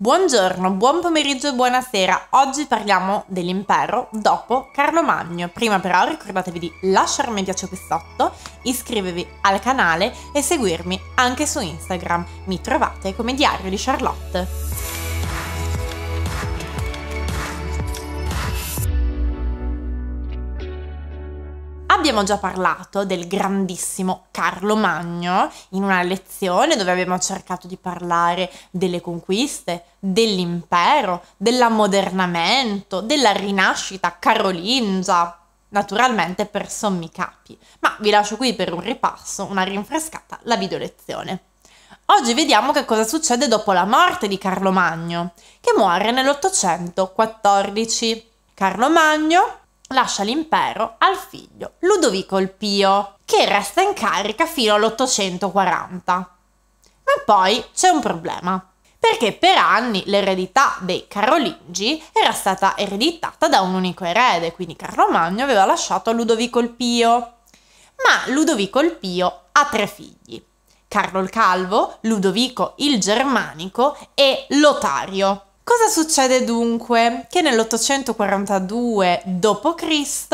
Buongiorno, buon pomeriggio e buonasera. Oggi parliamo dell'impero dopo Carlo Magno. Prima però ricordatevi di lasciarmi un piace qui sotto, iscrivervi al canale e seguirmi anche su Instagram. Mi trovate come Diario di Charlotte. abbiamo già parlato del grandissimo Carlo Magno in una lezione dove abbiamo cercato di parlare delle conquiste, dell'impero, dell'ammodernamento, della rinascita carolingia, naturalmente per sommi capi, ma vi lascio qui per un ripasso, una rinfrescata, la videolezione. Oggi vediamo che cosa succede dopo la morte di Carlo Magno, che muore nell'814. Carlo Magno lascia l'impero al figlio Ludovico il Pio, che resta in carica fino all'840. Ma poi c'è un problema, perché per anni l'eredità dei Carolingi era stata ereditata da un unico erede, quindi Carlo Magno aveva lasciato a Ludovico il Pio. Ma Ludovico il Pio ha tre figli, Carlo il Calvo, Ludovico il Germanico e Lotario, Cosa succede dunque? Che nell'842 d.C.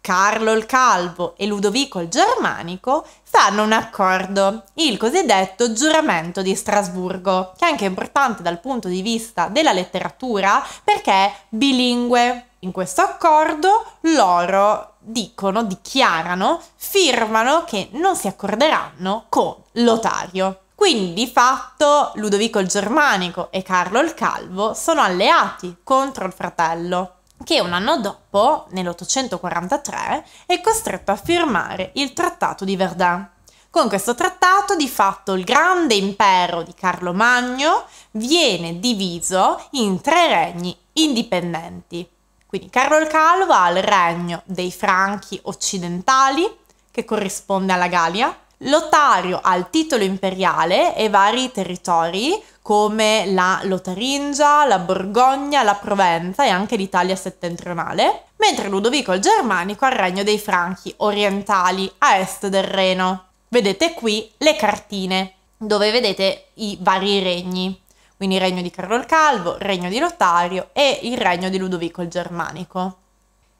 Carlo il Calvo e Ludovico il Germanico fanno un accordo, il cosiddetto giuramento di Strasburgo, che è anche importante dal punto di vista della letteratura perché è bilingue. In questo accordo loro dicono, dichiarano, firmano che non si accorderanno con Lotario. Quindi di fatto Ludovico il Germanico e Carlo il Calvo sono alleati contro il fratello, che un anno dopo, nell'843, è costretto a firmare il Trattato di Verdun. Con questo trattato di fatto il grande impero di Carlo Magno viene diviso in tre regni indipendenti. Quindi Carlo il Calvo ha il regno dei Franchi occidentali, che corrisponde alla Gallia, Lotario ha il titolo imperiale e vari territori come la Lotaringia, la Borgogna, la Provenza e anche l'Italia settentrionale, mentre Ludovico il Germanico ha il regno dei Franchi orientali a est del Reno. Vedete qui le cartine dove vedete i vari regni, quindi il regno di Carlo il Calvo, il regno di Lotario e il regno di Ludovico il Germanico.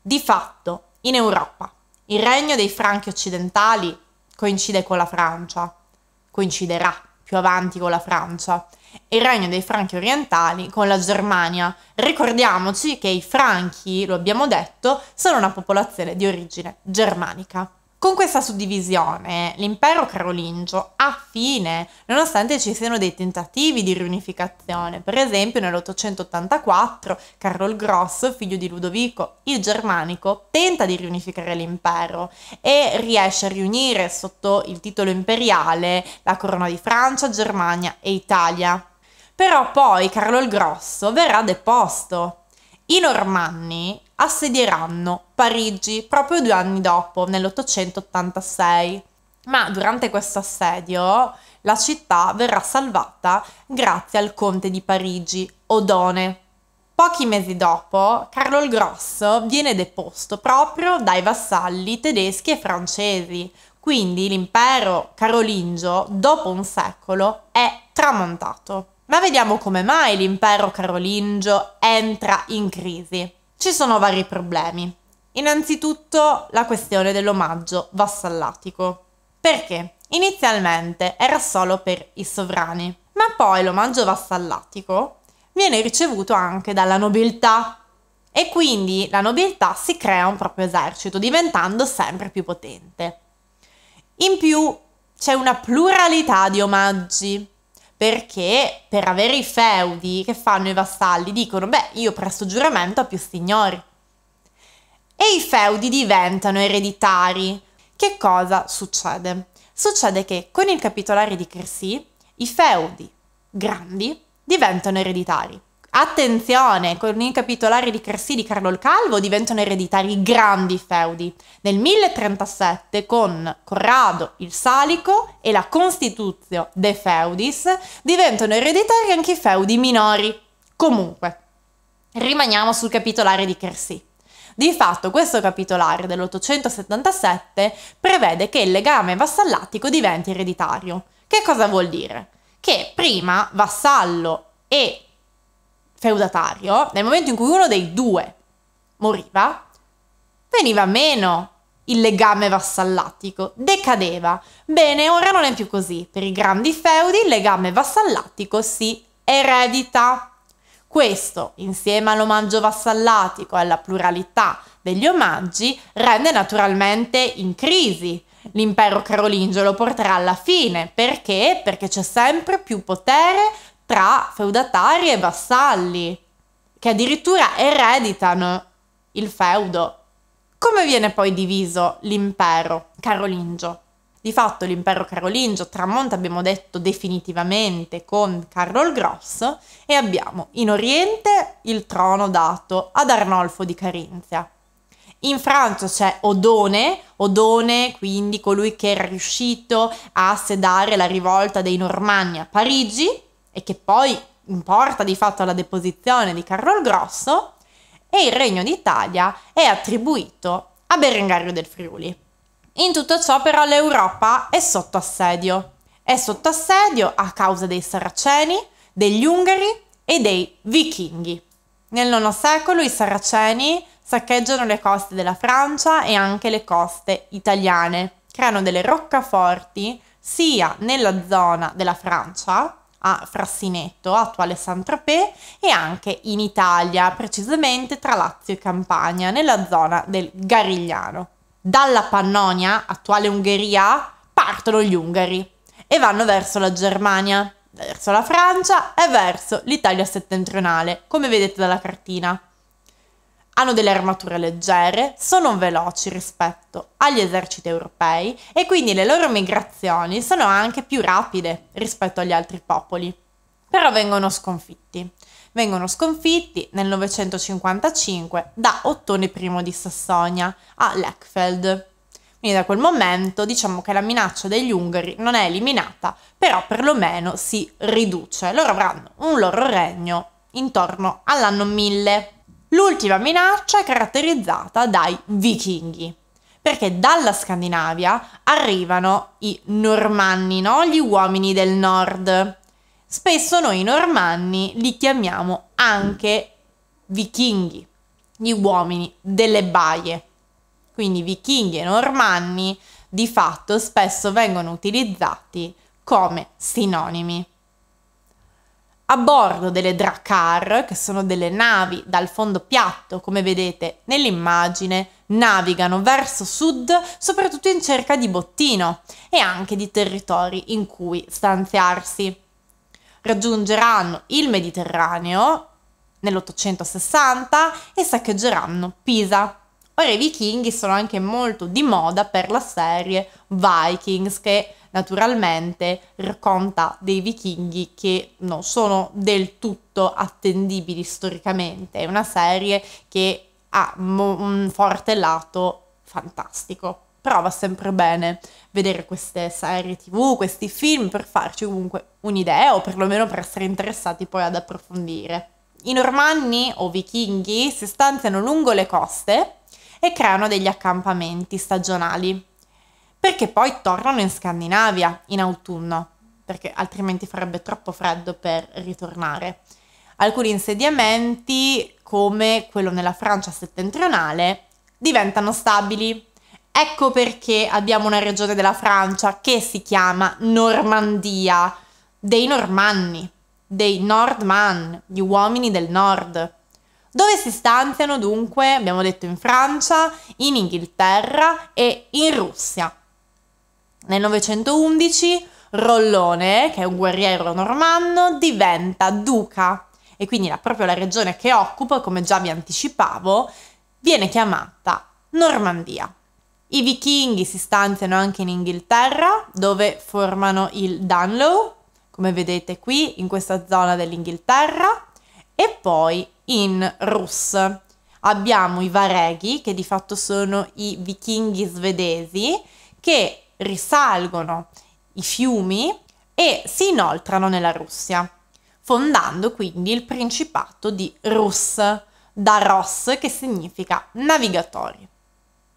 Di fatto, in Europa, il regno dei Franchi occidentali coincide con la Francia, coinciderà più avanti con la Francia, e il regno dei Franchi orientali con la Germania. Ricordiamoci che i Franchi, lo abbiamo detto, sono una popolazione di origine germanica. Con questa suddivisione l'impero carolingio ha fine, nonostante ci siano dei tentativi di riunificazione. Per esempio nell'884 Carlo il Grosso, figlio di Ludovico il Germanico, tenta di riunificare l'impero e riesce a riunire sotto il titolo imperiale la corona di Francia, Germania e Italia. Però poi Carlo il Grosso verrà deposto. I Normanni assedieranno Parigi proprio due anni dopo, nell'886. Ma durante questo assedio la città verrà salvata grazie al conte di Parigi, Odone. Pochi mesi dopo, Carlo il Grosso viene deposto proprio dai vassalli tedeschi e francesi, quindi l'impero carolingio, dopo un secolo, è tramontato. Ma vediamo come mai l'impero carolingio entra in crisi. Ci sono vari problemi. Innanzitutto la questione dell'omaggio vassallatico. Perché? Inizialmente era solo per i sovrani, ma poi l'omaggio vassallatico viene ricevuto anche dalla nobiltà e quindi la nobiltà si crea un proprio esercito diventando sempre più potente. In più c'è una pluralità di omaggi, perché per avere i feudi che fanno i vassalli dicono beh io presto giuramento a più signori. E i feudi diventano ereditari. Che cosa succede? Succede che con il capitolare di Crecy i feudi grandi diventano ereditari. Attenzione, con i capitolari di Cressy di Carlo il Calvo diventano ereditari i grandi feudi. Nel 1037 con Corrado il Salico e la Constituzio de Feudis diventano ereditari anche i feudi minori. Comunque, rimaniamo sul capitolare di Cressy. Di fatto questo capitolare dell'877 prevede che il legame vassallatico diventi ereditario. Che cosa vuol dire? Che prima vassallo e feudatario, nel momento in cui uno dei due moriva, veniva meno il legame vassallatico, decadeva. Bene, ora non è più così. Per i grandi feudi il legame vassallatico si eredita. Questo, insieme all'omaggio vassallatico e alla pluralità degli omaggi, rende naturalmente in crisi l'impero carolingio, lo porterà alla fine. Perché? Perché c'è sempre più potere tra feudatari e vassalli, che addirittura ereditano il feudo. Come viene poi diviso l'impero carolingio? Di fatto l'impero carolingio tramonta, abbiamo detto, definitivamente con Carlo il Grosso e abbiamo in Oriente il trono dato ad Arnolfo di Carinzia. In Francia c'è Odone, Odone quindi colui che era riuscito a sedare la rivolta dei Normanni a Parigi e che poi porta di fatto alla deposizione di Carlo il Grosso, e il Regno d'Italia è attribuito a Berengario del Friuli. In tutto ciò però l'Europa è sotto assedio. È sotto assedio a causa dei Saraceni, degli Ungari e dei Vichinghi. Nel IX secolo i Saraceni saccheggiano le coste della Francia e anche le coste italiane, creano delle roccaforti sia nella zona della Francia a Frassinetto, attuale Saint-Tropez, e anche in Italia, precisamente tra Lazio e Campania, nella zona del Garigliano. Dalla Pannonia, attuale Ungheria, partono gli Ungari e vanno verso la Germania, verso la Francia e verso l'Italia settentrionale, come vedete dalla cartina hanno delle armature leggere, sono veloci rispetto agli eserciti europei e quindi le loro migrazioni sono anche più rapide rispetto agli altri popoli. Però vengono sconfitti. Vengono sconfitti nel 955 da Ottone I di Sassonia a Lechfeld. Quindi da quel momento diciamo che la minaccia degli Ungheri non è eliminata, però perlomeno si riduce. Loro avranno un loro regno intorno all'anno 1000 L'ultima minaccia è caratterizzata dai vichinghi, perché dalla Scandinavia arrivano i normanni, no? gli uomini del nord. Spesso noi normanni li chiamiamo anche vichinghi, gli uomini delle baie. Quindi vichinghi e normanni di fatto spesso vengono utilizzati come sinonimi. A bordo delle Dracar, che sono delle navi dal fondo piatto, come vedete nell'immagine, navigano verso sud, soprattutto in cerca di bottino e anche di territori in cui stanziarsi. Raggiungeranno il Mediterraneo nell'860 e saccheggeranno Pisa. Ora i vichinghi sono anche molto di moda per la serie Vikings che naturalmente racconta dei vichinghi che non sono del tutto attendibili storicamente. È una serie che ha un forte lato fantastico. Però va sempre bene vedere queste serie tv, questi film per farci comunque un'idea o perlomeno per essere interessati poi ad approfondire. I normanni o vichinghi si stanziano lungo le coste e creano degli accampamenti stagionali perché poi tornano in Scandinavia in autunno, perché altrimenti farebbe troppo freddo per ritornare. Alcuni insediamenti, come quello nella Francia settentrionale, diventano stabili. Ecco perché abbiamo una regione della Francia che si chiama Normandia, dei Normanni, dei Nordman, gli uomini del nord. Dove si stanziano dunque, abbiamo detto in Francia, in Inghilterra e in Russia. Nel 911 Rollone, che è un guerriero normanno, diventa duca e quindi la, proprio la regione che occupa, come già vi anticipavo, viene chiamata Normandia. I vichinghi si stanziano anche in Inghilterra, dove formano il Danlow, come vedete qui, in questa zona dell'Inghilterra, e poi in Rus. Abbiamo i Vareghi, che di fatto sono i vichinghi svedesi, che risalgono i fiumi e si inoltrano nella Russia, fondando quindi il principato di Rus, da Ross che significa navigatori.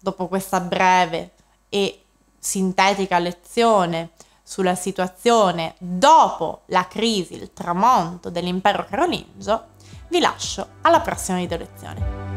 Dopo questa breve e sintetica lezione sulla situazione dopo la crisi, il tramonto dell'impero carolingio, vi lascio alla prossima video lezione.